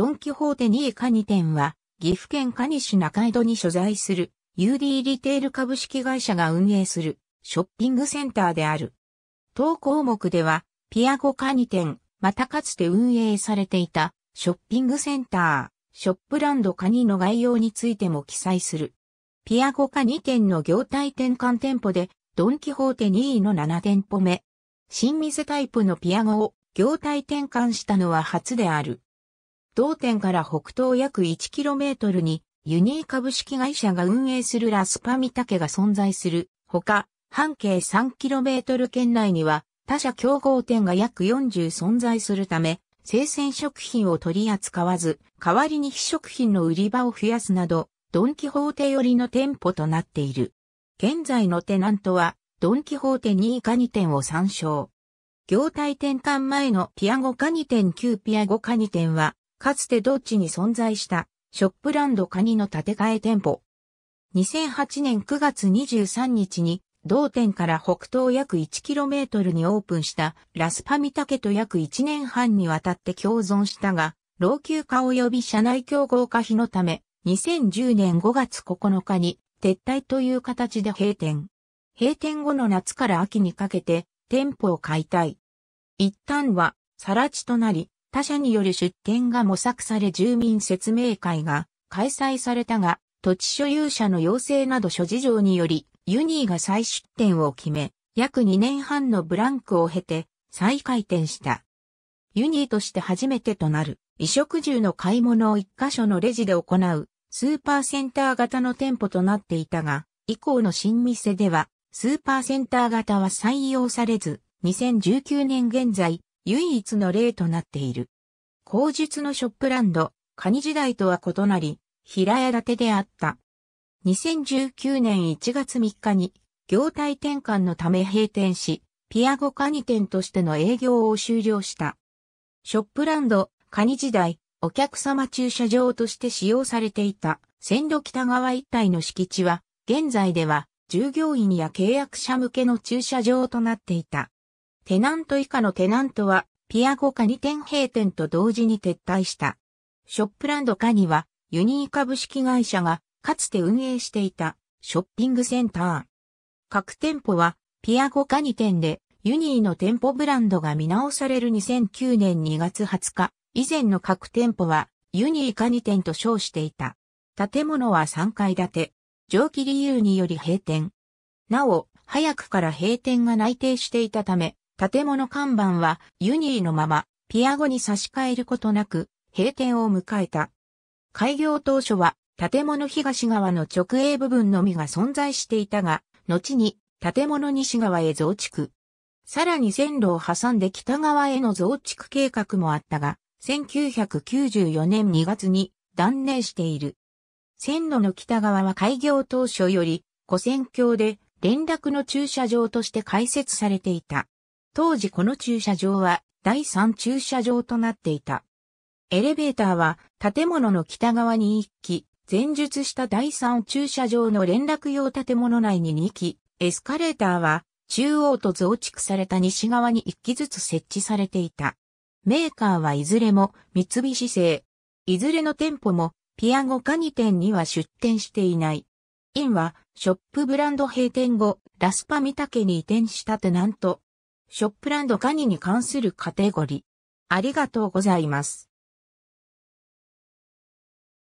ドン・キホーテ2位カニ店は、岐阜県カニ市中井戸に所在する UD リテール株式会社が運営するショッピングセンターである。当項目では、ピアゴカニ店、またかつて運営されていたショッピングセンター、ショップランドカニの概要についても記載する。ピアゴカニ店の業態転換店舗で、ドンキホーテ2位の7店舗目。新店タイプのピアゴを業態転換したのは初である。同店から北東約 1km にユニー株式会社が運営するラスパミタケが存在するほか、半径 3km 圏内には他社競合店が約40存在するため、生鮮食品を取り扱わず、代わりに非食品の売り場を増やすなど、ドンキホーテ寄りの店舗となっている。現在のテナントは、ドンキホーテ2以下2店を参照。業態転換前のピアゴカニ店9ピアゴカニ店は、かつてドッジに存在したショップランドカニの建て替え店舗。2008年9月23日に同店から北東約 1km にオープンしたラスパミタケと約1年半にわたって共存したが、老朽化及び社内競合化費のため、2010年5月9日に撤退という形で閉店。閉店後の夏から秋にかけて店舗を解体。一旦は更地となり、他社による出店が模索され住民説明会が開催されたが、土地所有者の要請など諸事情により、ユニーが再出店を決め、約2年半のブランクを経て再開店した。ユニーとして初めてとなる、衣食住の買い物を一箇所のレジで行う、スーパーセンター型の店舗となっていたが、以降の新店では、スーパーセンター型は採用されず、2019年現在、唯一の例となっている。口述のショップランド、カニ時代とは異なり、平屋建てであった。2019年1月3日に、業態転換のため閉店し、ピアゴカニ店としての営業を終了した。ショップランド、カニ時代、お客様駐車場として使用されていた、線路北側一帯の敷地は、現在では、従業員や契約者向けの駐車場となっていた。テナント以下のテナントは、ピアゴカ2点閉店と同時に撤退した。ショップランドカには、ユニー株式会社が、かつて運営していた、ショッピングセンター。各店舗は、ピアゴカ2店で、ユニーの店舗ブランドが見直される2009年2月20日、以前の各店舗は、ユニーカ2店と称していた。建物は3階建て。上記理由により閉店。なお、早くから閉店が内定していたため、建物看板はユニーのまま、ピアゴに差し替えることなく、閉店を迎えた。開業当初は、建物東側の直営部分のみが存在していたが、後に、建物西側へ増築。さらに線路を挟んで北側への増築計画もあったが、1994年2月に断念している。線路の北側は開業当初より、古線橋で連絡の駐車場として開設されていた。当時この駐車場は第3駐車場となっていた。エレベーターは建物の北側に1機、前述した第3駐車場の連絡用建物内に2機、エスカレーターは中央と増築された西側に1機ずつ設置されていた。メーカーはいずれも三菱製。いずれの店舗もピアゴカニ店には出店していない。インはショップブランド閉店後、ラスパミタケに移転したてなんと。ショップランドカニに関するカテゴリー。ありがとうございます。